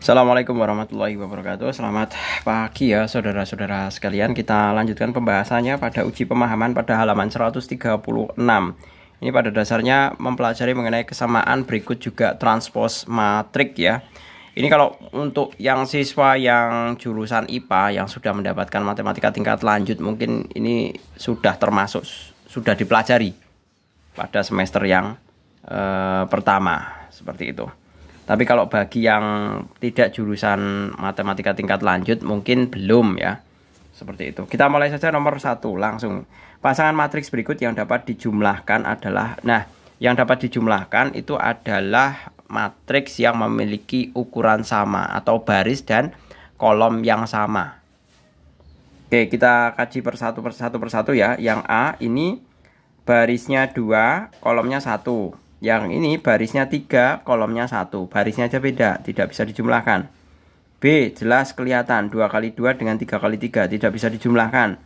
Assalamualaikum warahmatullahi wabarakatuh Selamat pagi ya saudara-saudara sekalian Kita lanjutkan pembahasannya pada uji pemahaman pada halaman 136 Ini pada dasarnya mempelajari mengenai kesamaan berikut juga transpose matrik ya Ini kalau untuk yang siswa yang jurusan IPA Yang sudah mendapatkan matematika tingkat lanjut Mungkin ini sudah termasuk, sudah dipelajari pada semester yang eh, pertama Seperti itu tapi kalau bagi yang tidak jurusan matematika tingkat lanjut mungkin belum ya. Seperti itu. Kita mulai saja nomor satu langsung. Pasangan matriks berikut yang dapat dijumlahkan adalah nah, yang dapat dijumlahkan itu adalah matriks yang memiliki ukuran sama atau baris dan kolom yang sama. Oke, kita kaji persatu persatu persatu ya. Yang A ini barisnya dua, kolomnya satu. Yang ini barisnya 3, kolomnya 1. Barisnya aja beda, tidak bisa dijumlahkan. B. Jelas kelihatan 2 kali 2 dengan 3 kali 3, tidak bisa dijumlahkan.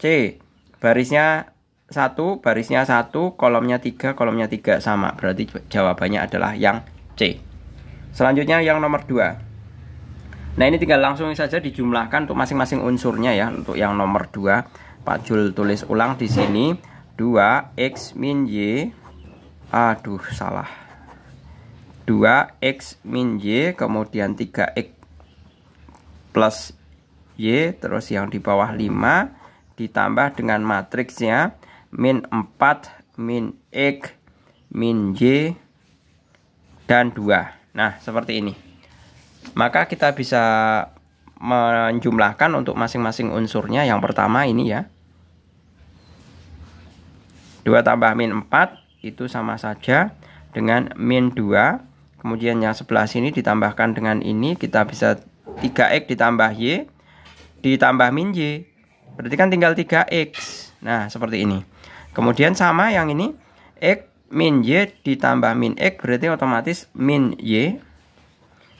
C. Barisnya 1, barisnya 1, kolomnya 3, kolomnya 3 sama. Berarti jawabannya adalah yang C. Selanjutnya yang nomor 2. Nah ini tinggal langsung saja dijumlahkan untuk masing-masing unsurnya ya. Untuk yang nomor 2, Pak Jul tulis ulang di sini. 2x min y aduh salah 2x min y kemudian 3x plus y terus yang di bawah 5 ditambah dengan matriksnya min 4 min x min y dan 2 nah seperti ini maka kita bisa menjumlahkan untuk masing-masing unsurnya yang pertama ini ya 2 tambah min 4 itu sama saja dengan min 2 kemudian yang sebelah sini ditambahkan dengan ini kita bisa 3x ditambah y ditambah min y berarti kan tinggal 3x nah seperti ini kemudian sama yang ini x min y ditambah min x berarti otomatis min y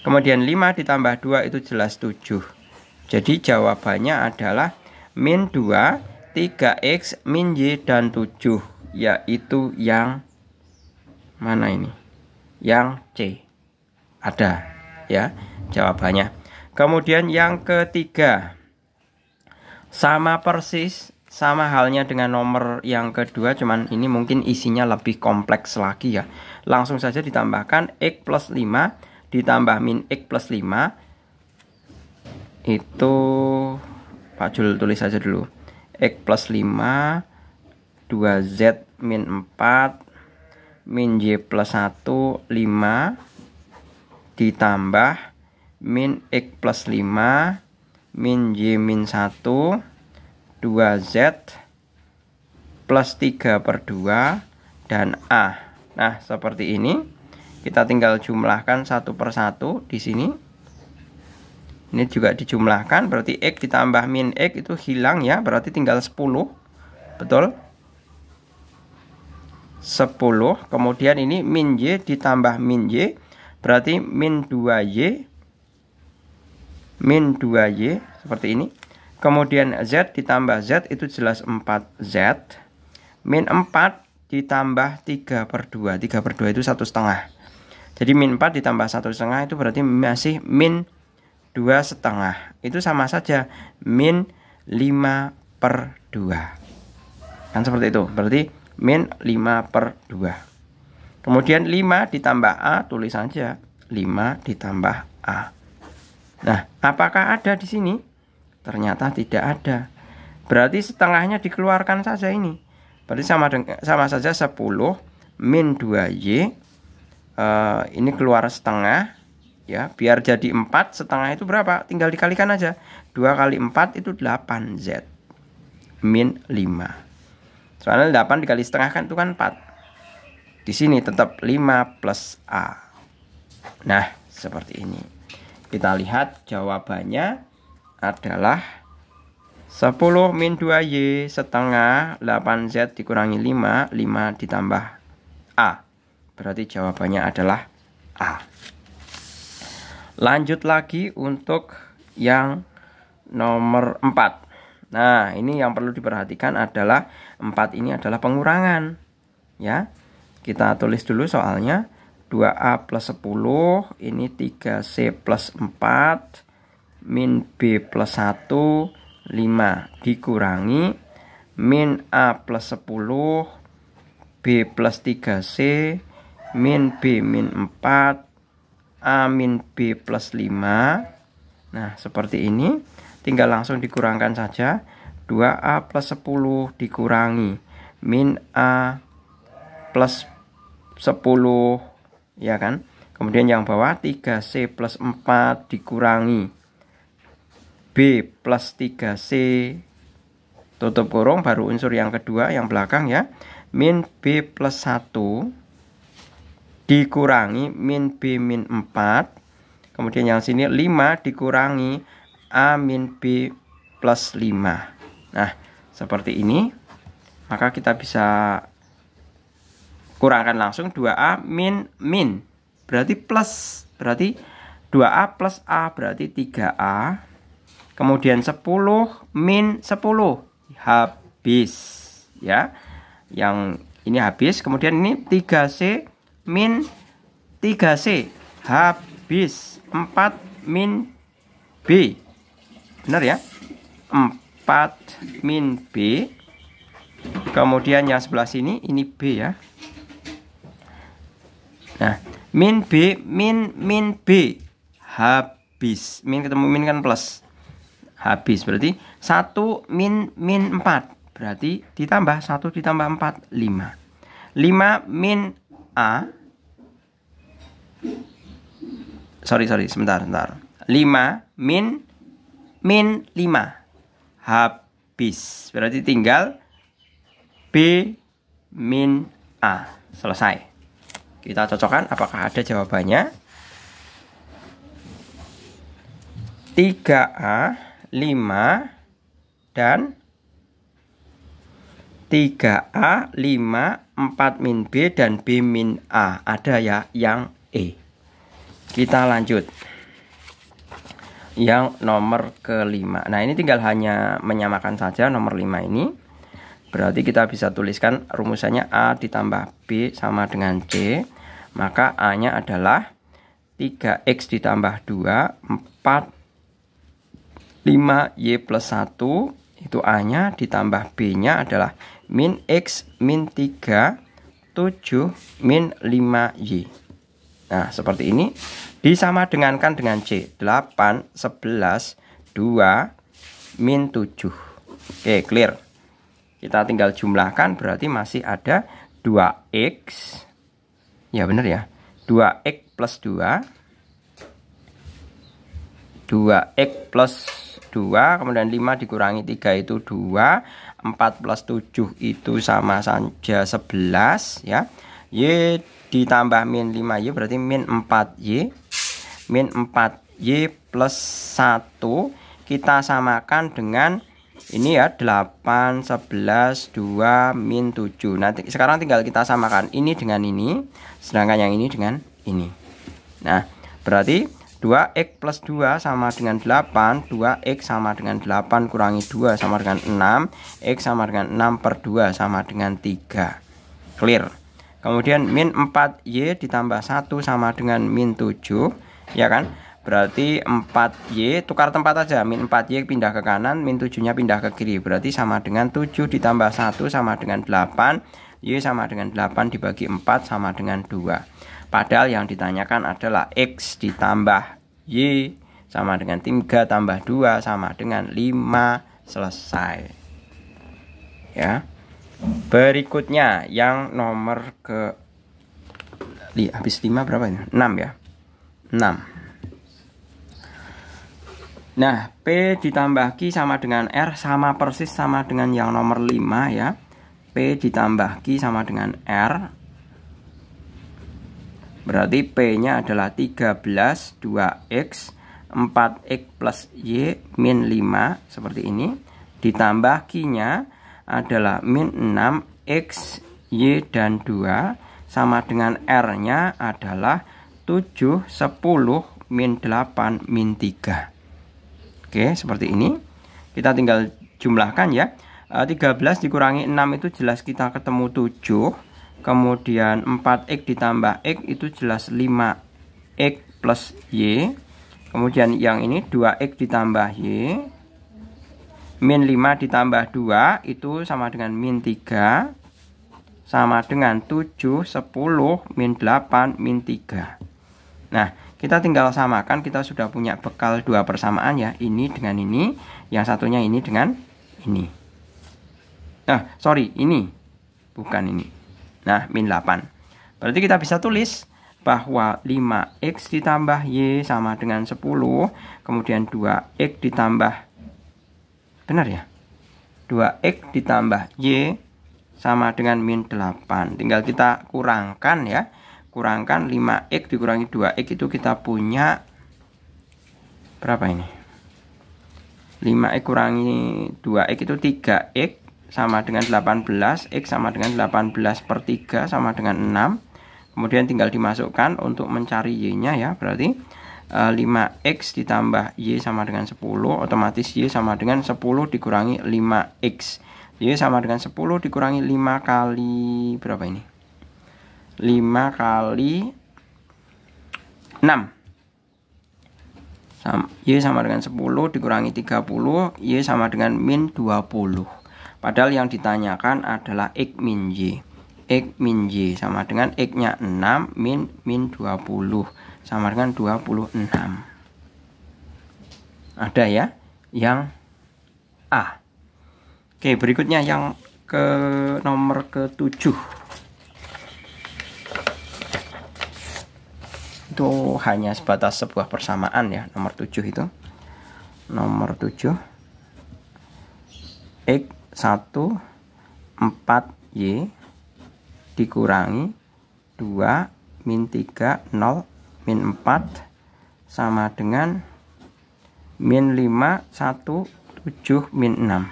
kemudian 5 ditambah 2 itu jelas 7 jadi jawabannya adalah min 2 3x min y dan 7 yaitu yang mana ini? Yang C. Ada ya jawabannya. Kemudian yang ketiga. Sama persis, sama halnya dengan nomor yang kedua, cuman ini mungkin isinya lebih kompleks lagi ya. Langsung saja ditambahkan X plus 5 ditambah min X plus 5 itu Pak Jul tulis saja dulu X plus 5 2Z min 4 min Y plus 1 5 ditambah min X plus 5 min Y min 1 2Z plus 3 per 2 dan A nah seperti ini kita tinggal jumlahkan satu per satu di sini ini juga dijumlahkan berarti X ditambah min X itu hilang ya berarti tinggal 10 betul 10 kemudian ini min y ditambah min y berarti min 2y min 2y seperti ini kemudian z ditambah z itu jelas 4z min 4 ditambah 3 per 2 3 per 2 itu satu setengah jadi min 4 ditambah satu setengah itu berarti masih min 2 setengah itu sama saja min 5 per 2 kan seperti itu berarti min 5 per 2 kemudian 5 ditambah A tulis saja 5 ditambah A nah apakah ada di sini ternyata tidak ada berarti setengahnya dikeluarkan saja ini berarti sama dengan, sama saja 10 min 2Y uh, eh, ini keluar setengah ya biar jadi 4 setengah itu berapa tinggal dikalikan aja 2 kali 4 itu 8Z min 5 Soalnya 8 dikali setengah kan itu kan 4. Di sini tetap 5 plus A. Nah, seperti ini. Kita lihat jawabannya adalah 10 min 2Y setengah 8Z dikurangi 5, 5 ditambah A. Berarti jawabannya adalah A. Lanjut lagi untuk yang nomor 4. Nah, ini yang perlu diperhatikan adalah 4 ini adalah pengurangan. Ya. Kita tulis dulu soalnya. 2A plus 10, ini 3C plus 4, min B plus 1, 5. Dikurangi, min A plus 10, B plus 3C, min B min 4, A min B plus 5. Nah, seperti ini. Tinggal langsung dikurangkan saja. 2A plus 10 dikurangi min A plus 10 ya kan kemudian yang bawah 3C plus 4 dikurangi B plus 3C tutup kurung baru unsur yang kedua yang belakang ya min B plus 1 dikurangi min B min 4 kemudian yang sini 5 dikurangi A min B plus 5 Nah, seperti ini. Maka kita bisa kurangkan langsung 2A min min. Berarti plus. Berarti 2A plus A berarti 3A. Kemudian 10 min 10. Habis. Ya. Yang ini habis. Kemudian ini 3C min 3C. Habis. 4 min B. Benar ya? 4 4 min B kemudian yang sebelah sini ini B ya nah min B min min B habis min ketemu min kan plus habis berarti 1 min min 4 berarti ditambah 1 ditambah 4 5 5 min A sorry sorry sebentar sebentar 5 min min 5 habis. Berarti tinggal B min A. Selesai. Kita cocokkan apakah ada jawabannya. 3A, 5 dan 3A, 5, 4 min B dan B min A. Ada ya yang E. Kita lanjut yang nomor kelima. Nah, ini tinggal hanya menyamakan saja nomor 5 ini. Berarti kita bisa tuliskan rumusannya A ditambah B sama dengan C. Maka A-nya adalah 3X ditambah 2, 4, 5Y plus 1. Itu A-nya ditambah B-nya adalah min X min 3, 7, min 5Y. Nah, seperti ini disama dengankan dengan C. 8 11 2 min 7. Oke, clear. Kita tinggal jumlahkan berarti masih ada 2x. Ya, benar ya. 2x plus 2 2x plus 2 kemudian 5 dikurangi 3 itu 2 4 plus 7 itu sama saja 11 ya Y ditambah min 5Y berarti min 4Y min 4Y plus 1 kita samakan dengan ini ya 8 11 2 min 7 nah sekarang tinggal kita samakan ini dengan ini sedangkan yang ini dengan ini nah berarti 2x plus 2 sama dengan 8 2x sama dengan 8 kurangi 2 sama dengan 6 x sama dengan 6 per 2 sama dengan 3 clear Kemudian min 4Y ditambah 1 sama dengan min 7 Ya kan? Berarti 4Y tukar tempat aja Min 4Y pindah ke kanan Min 7 nya pindah ke kiri Berarti sama dengan 7 ditambah 1 sama dengan 8 Y sama dengan 8 dibagi 4 sama dengan 2 Padahal yang ditanyakan adalah X ditambah Y sama dengan 3 tambah 2 sama dengan 5 selesai ya Berikutnya yang nomor ke li, habis 5 berapa ini? 6 ya. 6. Nah, P ditambah Q sama dengan R sama persis sama dengan yang nomor 5 ya. P ditambah Q sama dengan R. Berarti P-nya adalah 13 2X 4X plus Y min 5 seperti ini. Ditambah Q-nya adalah min 6 X, Y, dan 2 sama dengan R-nya adalah 7, 10, min 8, min 3. Oke, seperti ini. Kita tinggal jumlahkan ya. 13 eh, dikurangi 6 itu jelas kita ketemu 7 kemudian 4x ditambah x itu jelas 5x plus y kemudian yang ini 2x ditambah y Min 5 ditambah 2 itu sama dengan min 3 Sama dengan 7, 10, min 8, min 3 Nah kita tinggal samakan kita sudah punya bekal dua persamaan ya Ini dengan ini Yang satunya ini dengan ini Nah sorry ini Bukan ini Nah min 8 Berarti kita bisa tulis bahwa 5x ditambah y sama dengan 10 kemudian 2x ditambah Benar ya? 2X ditambah Y sama dengan min 8. Tinggal kita kurangkan ya. Kurangkan 5X dikurangi 2X itu kita punya berapa ini? 5X kurangi 2X itu 3X sama dengan 18. X sama dengan 18 per 3 sama dengan 6. Kemudian tinggal dimasukkan untuk mencari Y-nya ya. Berarti 5x eh, ditambah y sama dengan 10 otomatis y sama dengan 10 dikurangi 5x y sama dengan 10 dikurangi 5 kali berapa ini 5 kali 6 Y sama dengan 10 dikurangi 30 Y sama dengan min 20 Padahal yang ditanyakan adalah X min Y X min Y sama dengan X nya 6 min min 20 sama dengan 26 ada ya yang A Oke berikutnya yang ke nomor ke-7 itu hanya sebatas sebuah persamaan ya nomor 7 itu nomor 7 X 1 4Y dikurangi 2 min 3 0 min 4 sama dengan min 5 1 7 min 6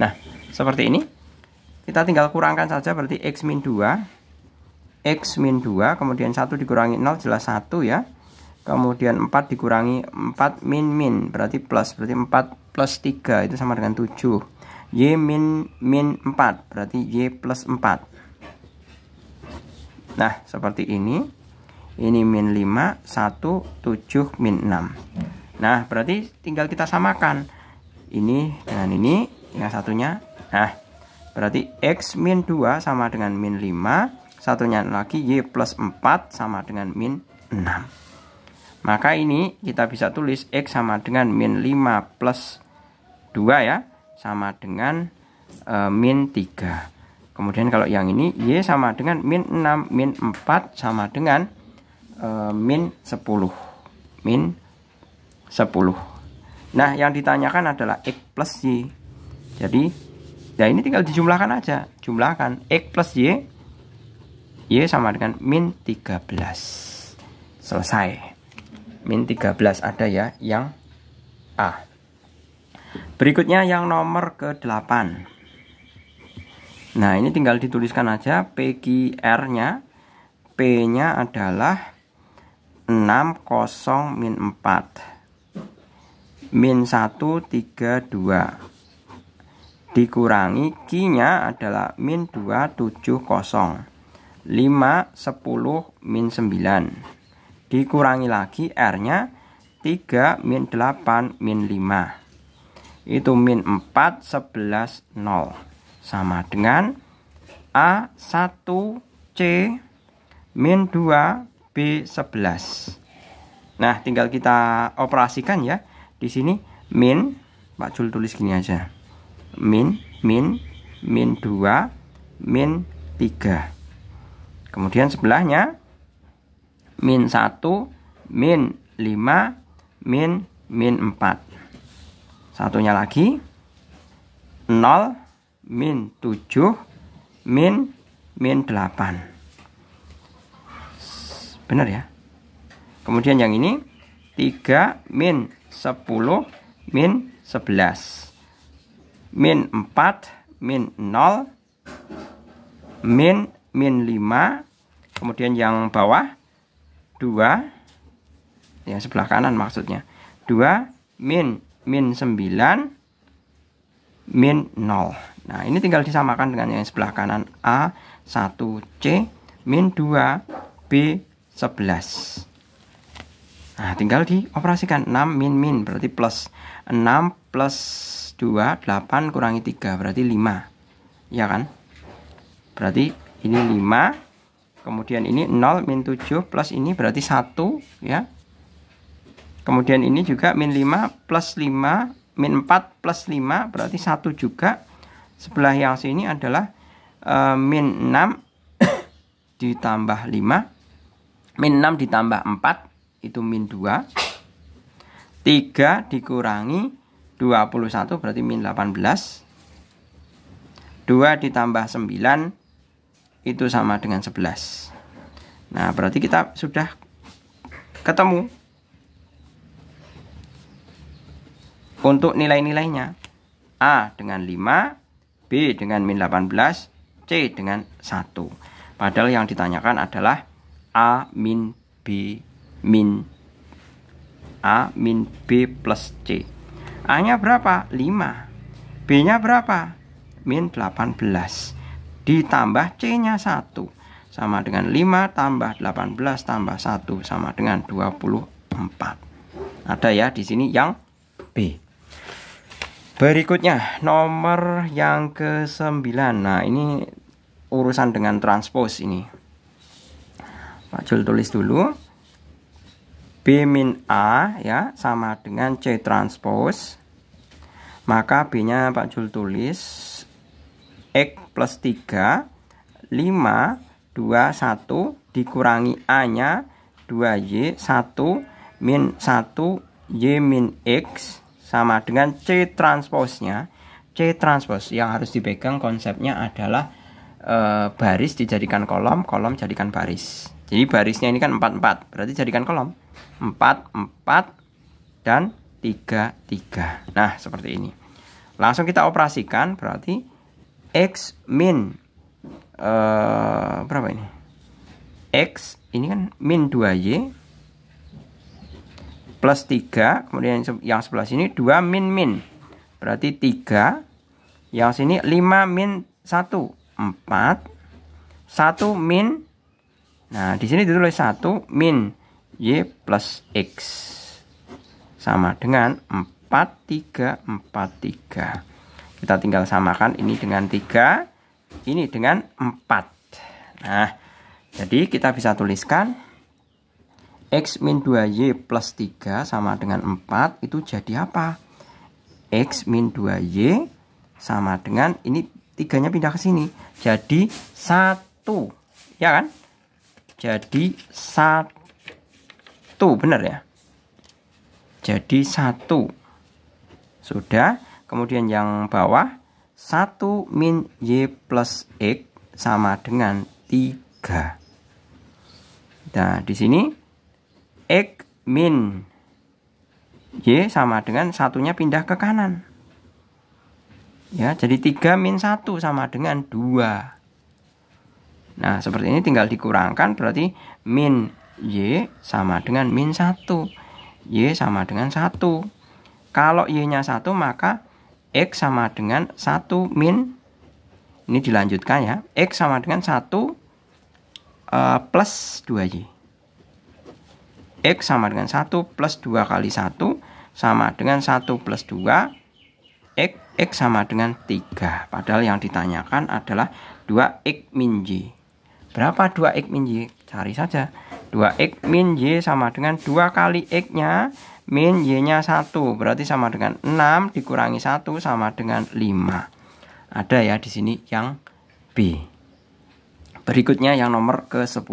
nah seperti ini kita tinggal kurangkan saja berarti x min 2 x min 2 kemudian 1 dikurangi 0 jelas 1 ya kemudian 4 dikurangi 4 min min berarti plus berarti 4 plus 3 itu sama dengan 7 Y min min 4 berarti Y plus 4 nah seperti ini ini min 5 1 7 min 6 hmm. nah berarti tinggal kita samakan ini dengan ini yang satunya nah berarti X min 2 sama dengan min 5 satunya lagi Y plus 4 sama dengan min 6 maka ini kita bisa tulis X sama dengan min 5 plus 2 ya sama dengan e, min 3 Kemudian kalau yang ini Y sama dengan min 6, min 4 sama dengan Eh, min 10 min 10 nah yang ditanyakan adalah x plus y jadi ya ini tinggal dijumlahkan aja jumlahkan x plus y y sama dengan min 13 selesai min 13 ada ya yang A berikutnya yang nomor ke 8 Nah ini tinggal dituliskan aja PQR nya P nya adalah 6, 0, min 4 min 1 3, 2 dikurangi Q nya adalah min 2 7 0 5 10 min 9 dikurangi lagi R nya 3 min 8 min 5 itu min 4 11 0 sama dengan A 1 C min 2 B11. Nah, tinggal kita operasikan ya. Di sini min, Pak Jul tulis gini aja. Min, min, min 2, min 3. Kemudian sebelahnya min 1, min 5, min, min 4. Satunya lagi 0, min 7, min, min 8. Benar ya? Kemudian yang ini 3 min 10 min 11 min 4 min 0 min min 5 kemudian yang bawah 2 ya sebelah kanan maksudnya 2 min min 9 min 0 nah ini tinggal disamakan dengan yang sebelah kanan A 1C min 2 B 11 Nah, tinggal dioperasikan 6 min min berarti plus 6 plus 2 8 kurangi 3 berarti 5. Ya kan? Berarti ini 5 kemudian ini 0 min 7 plus ini berarti 1 ya. Kemudian ini juga min 5 plus 5 min 4 plus 5 berarti 1 juga. Sebelah yang sini adalah uh, min 6 ditambah 5 min 6 ditambah 4 itu min 2 3 dikurangi 21 berarti min 18 2 ditambah 9 itu sama dengan 11 nah berarti kita sudah ketemu untuk nilai-nilainya A dengan 5 B dengan min 18 C dengan 1 padahal yang ditanyakan adalah A min B min A min B plus C A nya berapa? 5 B nya berapa? Min 18 Ditambah C nya 1 Sama dengan 5 tambah 18 tambah 1 Sama dengan 24 Ada ya di sini yang B Berikutnya nomor yang ke-9 Nah ini urusan dengan transpose ini Jul tulis dulu. B min A ya sama dengan C transpose. Maka B-nya Pak Jul tulis X plus 3 5 2 1 dikurangi A-nya 2Y 1 min 1 Y min X sama dengan C transpose nya C transpose yang harus dipegang konsepnya adalah e, baris dijadikan kolom kolom jadikan baris jadi barisnya ini kan 44, berarti jadikan kolom 4, 4, dan 3, 3. Nah, seperti ini. Langsung kita operasikan, berarti X min, uh, berapa ini? X, ini kan min 2Y, plus 3, kemudian yang sebelah sini 2 min min, berarti 3, yang sini 5 min 1, 4, 1 min Nah, di sini ditulis 1 min Y plus X. Sama dengan 4, 3, 4, 3. Kita tinggal samakan ini dengan 3, ini dengan 4. Nah, jadi kita bisa tuliskan X min 2Y plus 3 sama dengan 4 itu jadi apa? X min 2Y sama dengan ini tiganya pindah ke sini. Jadi 1. Ya kan? jadi satu benar ya jadi satu sudah kemudian yang bawah satu min y plus x sama dengan tiga. nah di sini x min y sama dengan satunya pindah ke kanan ya jadi tiga min satu sama dengan dua. Nah, seperti ini tinggal dikurangkan berarti min Y sama dengan min 1. Y sama dengan 1. Kalau Y-nya 1 maka X sama dengan 1 min ini dilanjutkan ya. X sama dengan 1 uh, eh, plus 2Y. X sama dengan 1 plus 2 kali 1 sama dengan 1 plus 2 X, X sama dengan 3. Padahal yang ditanyakan adalah 2X min Y. Berapa 2x min Y? Cari saja. 2x min Y sama dengan 2 kali x-nya min Y-nya 1. Berarti sama dengan 6 dikurangi 1 sama dengan 5. Ada ya di sini yang B. Berikutnya yang nomor ke-10.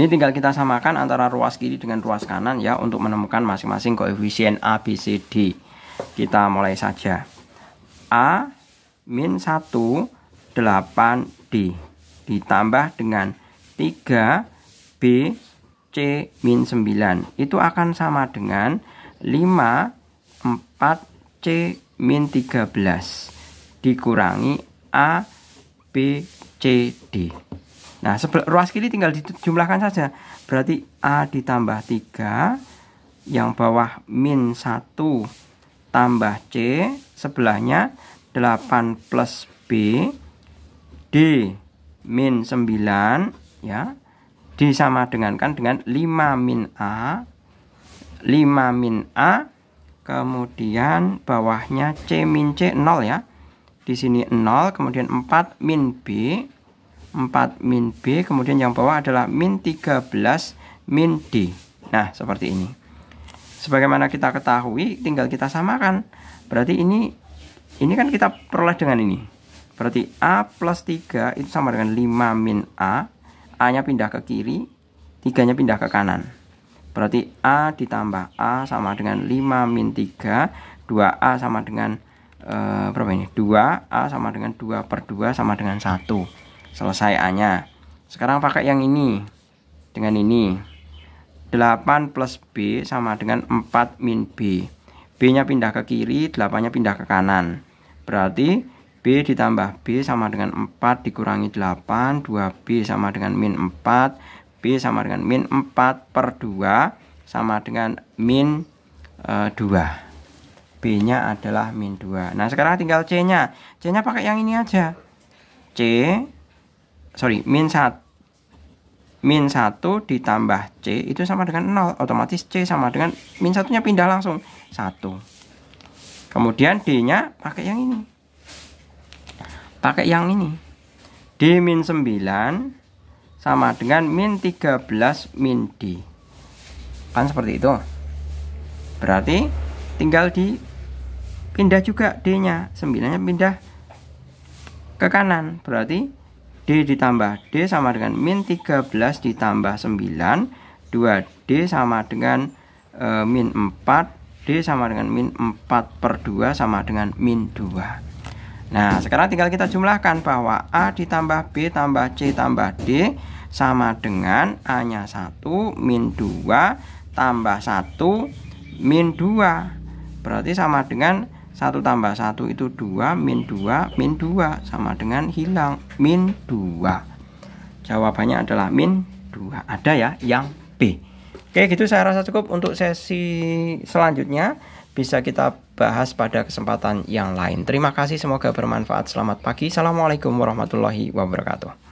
Ini tinggal kita samakan antara ruas kiri dengan ruas kanan ya untuk menemukan masing-masing koefisien A, B, C, D. Kita mulai saja. A min 1 8D ditambah dengan 3B C min 9 itu akan sama dengan 5 4 C min 13 dikurangi A B C D nah ruas kiri tinggal dijumlahkan saja berarti A ditambah 3 yang bawah min 1 tambah C sebelahnya 8 plus B D min 9 ya disama dengankan dengan 5 min A 5 min A kemudian bawahnya C min C 0 ya di sini 0 kemudian 4 min B 4 min B kemudian yang bawah adalah min 13 min D nah seperti ini sebagaimana kita ketahui tinggal kita samakan berarti ini ini kan kita peroleh dengan ini Berarti A plus 3 itu sama dengan 5 min A. A-nya pindah ke kiri, 3-nya pindah ke kanan. Berarti A ditambah A sama dengan 5 min 3. 2A sama dengan eh, berapa ini? 2A sama dengan 2 per 2 sama dengan 1. Selesai A-nya. Sekarang pakai yang ini. Dengan ini. 8 plus B sama dengan 4 min B. B-nya pindah ke kiri, 8-nya pindah ke kanan. Berarti B ditambah B sama dengan 4 dikurangi 8 2B sama dengan min 4 B sama dengan min 4 per 2 sama dengan min e, 2 B nya adalah min 2 nah sekarang tinggal C nya C nya pakai yang ini aja C sorry min 1 min 1 ditambah C itu sama dengan 0 otomatis C sama dengan min 1 nya pindah langsung 1 kemudian D nya pakai yang ini pakai yang ini D min 9 sama dengan min 13 min D kan seperti itu berarti tinggal di pindah juga D nya 9 nya pindah ke kanan berarti D ditambah D sama dengan min 13 ditambah 9 2D sama dengan e, min 4 D sama dengan min 4 per 2 sama dengan min 2 Nah, sekarang tinggal kita jumlahkan bahwa A ditambah B tambah C tambah D sama dengan A-nya 1 min 2 tambah 1 min 2. Berarti sama dengan 1 tambah 1 itu 2 min 2 min 2 sama dengan hilang min 2 jawabannya adalah min 2 ada ya yang B Oke gitu saya rasa cukup untuk sesi selanjutnya bisa kita bahas pada kesempatan yang lain. Terima kasih, semoga bermanfaat. Selamat pagi. Assalamualaikum warahmatullahi wabarakatuh.